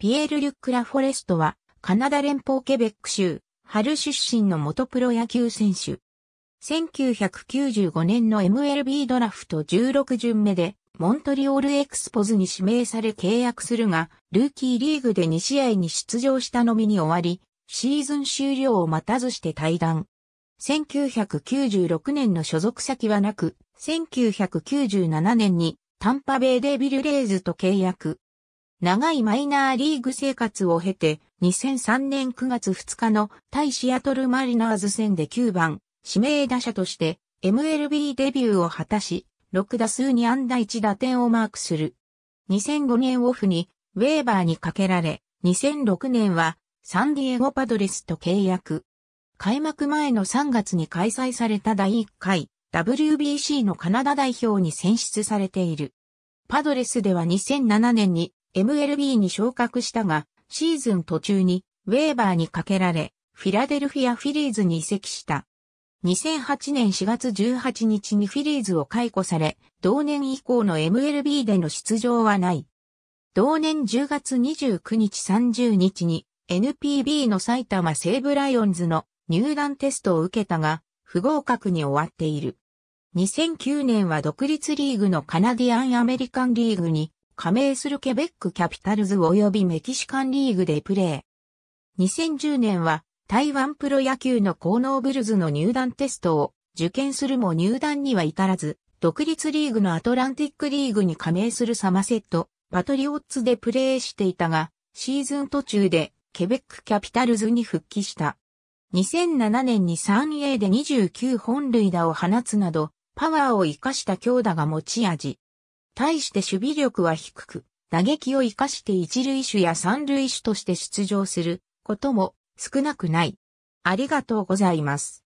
ピエール・リュック・ラ・フォレストは、カナダ連邦ケベック州、春出身の元プロ野球選手。1995年の MLB ドラフト16巡目で、モントリオールエクスポズに指名され契約するが、ルーキーリーグで2試合に出場したのみに終わり、シーズン終了を待たずして退団。1996年の所属先はなく、1997年にタンパベイデビルレイズと契約。長いマイナーリーグ生活を経て、2003年9月2日の対シアトルマリナーズ戦で9番、指名打者として MLB デビューを果たし、6打数に安打1打点をマークする。2005年オフにウェーバーにかけられ、2006年はサンディエゴパドレスと契約。開幕前の3月に開催された第1回 WBC のカナダ代表に選出されている。パドレスでは2007年に MLB に昇格したが、シーズン途中にウェーバーにかけられ、フィラデルフィアフィリーズに移籍した。2008年4月18日にフィリーズを解雇され、同年以降の MLB での出場はない。同年10月29日30日に NPB の埼玉西武ライオンズの入団テストを受けたが、不合格に終わっている。2009年は独立リーグのカナディアン・アメリカンリーグに加盟するケベックキャピタルズ及びメキシカンリーグでプレー。2010年は台湾プロ野球のコーノーブルズの入団テストを受験するも入団には至らず、独立リーグのアトランティックリーグに加盟するサマセット、パトリオッツでプレーしていたが、シーズン途中でケベックキャピタルズに復帰した。2007年に 3A で29本塁打を放つなど、パワーを活かした強打が持ち味。対して守備力は低く、打撃を活かして一塁手や三塁手として出場することも少なくない。ありがとうございます。